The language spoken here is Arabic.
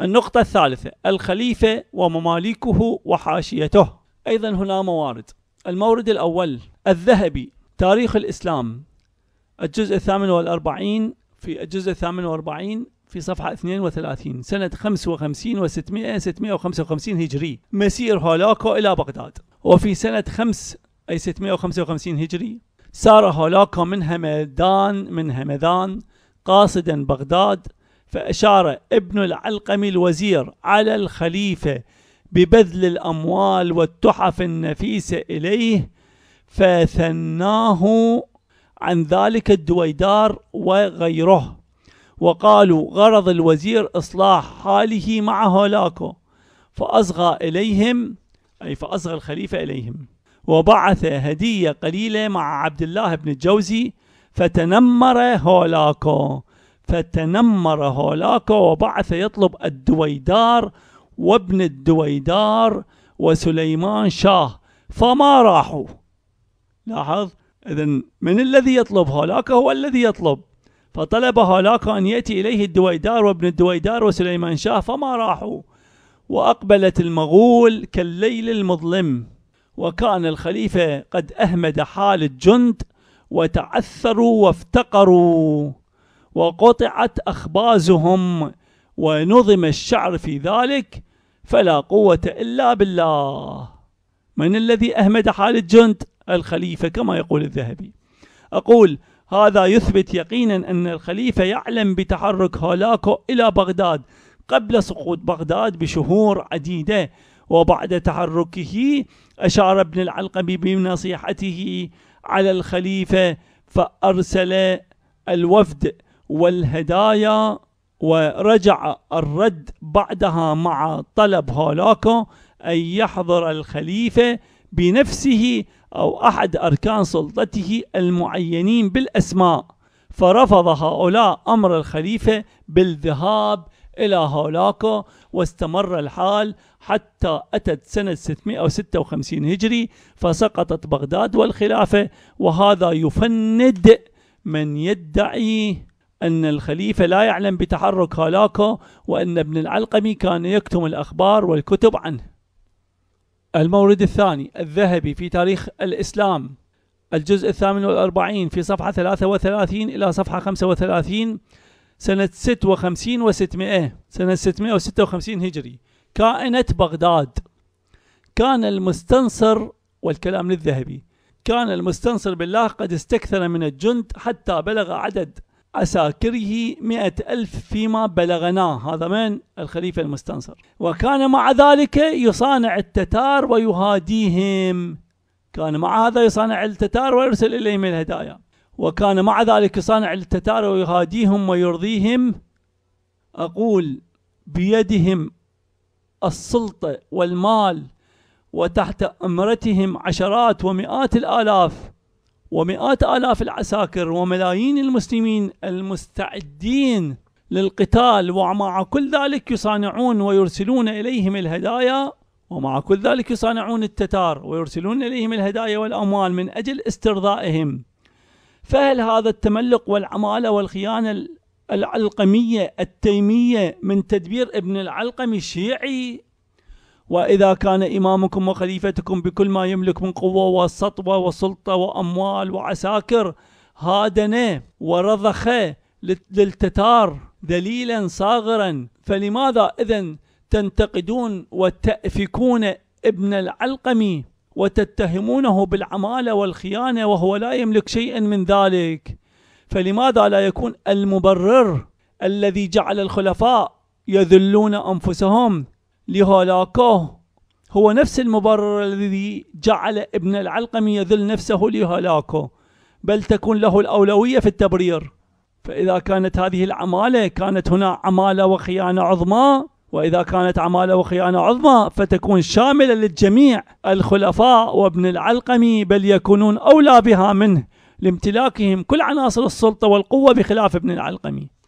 النقطة الثالثة الخليفة ومماليكه وحاشيته أيضا هنا موارد المورد الأول الذهبي تاريخ الإسلام الجزء الثامن والأربعين في الجزء الثامن والأربعين في صفحة 32 سنة 55 و600 655 هجري مسير هولاكو إلى بغداد وفي سنة 5 أي 655 هجري سار هولاكو من همدان من همدان قاصدا بغداد فأشار ابن العلقم الوزير على الخليفة ببذل الأموال والتحف النفيسة إليه فثناه عن ذلك الدويدار وغيره وقالوا غرض الوزير إصلاح حاله مع هولاكو فأصغى إليهم أي فأصغى الخليفة إليهم وبعث هدية قليلة مع عبد الله بن الجوزي فتنمر هولاكو فتنمر هولاكو وبعث يطلب الدويدار وابن الدويدار وسليمان شاه فما راحوا لاحظ إذا من الذي يطلب هولاكو هو الذي يطلب فطلب هولاك أن يأتي إليه الدويدار وابن الدويدار وسليمان شاه فما راحوا وأقبلت المغول كالليل المظلم وكان الخليفة قد أهمد حال الجند وتعثروا وافتقروا وقطعت أخبازهم ونظم الشعر في ذلك فلا قوة إلا بالله من الذي أهمد حال الجند الخليفة كما يقول الذهبي أقول هذا يثبت يقينا أن الخليفة يعلم بتحرك هولاكو إلى بغداد قبل سقوط بغداد بشهور عديدة وبعد تحركه أشار ابن العلقمي بنصيحته على الخليفة فأرسل الوفد والهدايا ورجع الرد بعدها مع طلب هولاكو أن يحضر الخليفة بنفسه أو أحد أركان سلطته المعينين بالأسماء فرفض هؤلاء أمر الخليفة بالذهاب إلى هولاكو واستمر الحال حتى أتت سنة 656 هجري فسقطت بغداد والخلافة وهذا يفند من يدعي أن الخليفة لا يعلم بتحرك هولاكو وأن ابن العلقمي كان يكتم الأخبار والكتب عنه المورد الثاني الذهبي في تاريخ الإسلام الجزء الثامن والأربعين في صفحة ثلاثة وثلاثين إلى صفحة خمسة وثلاثين سنة ست وخمسين وستمائة سنة ستمائة وستة وخمسين هجري كائنة بغداد كان المستنصر والكلام للذهبي كان المستنصر بالله قد استكثر من الجند حتى بلغ عدد عساكره مئة ألف فيما بلغناه هذا من الخليفة المستنصر وكان مع ذلك يصانع التتار ويهاديهم كان مع هذا يصانع التتار ويرسل إليهم الهدايا وكان مع ذلك يصانع التتار ويهاديهم ويرضيهم أقول بيدهم السلطة والمال وتحت أمرتهم عشرات ومئات الآلاف ومئات آلاف العساكر وملايين المسلمين المستعدين للقتال ومع كل ذلك يصانعون ويرسلون إليهم الهدايا ومع كل ذلك يصانعون التتار ويرسلون إليهم الهدايا والأموال من أجل استرضائهم فهل هذا التملق والعمالة والخيانة العلقمية التيمية من تدبير ابن العلقمي الشيعي وإذا كان إمامكم وخليفتكم بكل ما يملك من قوة وسطوة وسلطة وأموال وعساكر هادن ورضخة للتتار ذليلا صاغرا فلماذا إذا تنتقدون وتأفكون ابن العلقمي وتتهمونه بالعمالة والخيانة وهو لا يملك شيئا من ذلك فلماذا لا يكون المبرر الذي جعل الخلفاء يذلون أنفسهم لهلاكه هو نفس المبرر الذي جعل ابن العلقم يذل نفسه لهلاكه بل تكون له الأولوية في التبرير فإذا كانت هذه العمالة كانت هنا عمالة وخيانة عظمى وإذا كانت عمالة وخيانة عظمى فتكون شاملة للجميع الخلفاء وابن العلقمي بل يكونون أولى بها منه لامتلاكهم كل عناصر السلطة والقوة بخلاف ابن العلقمي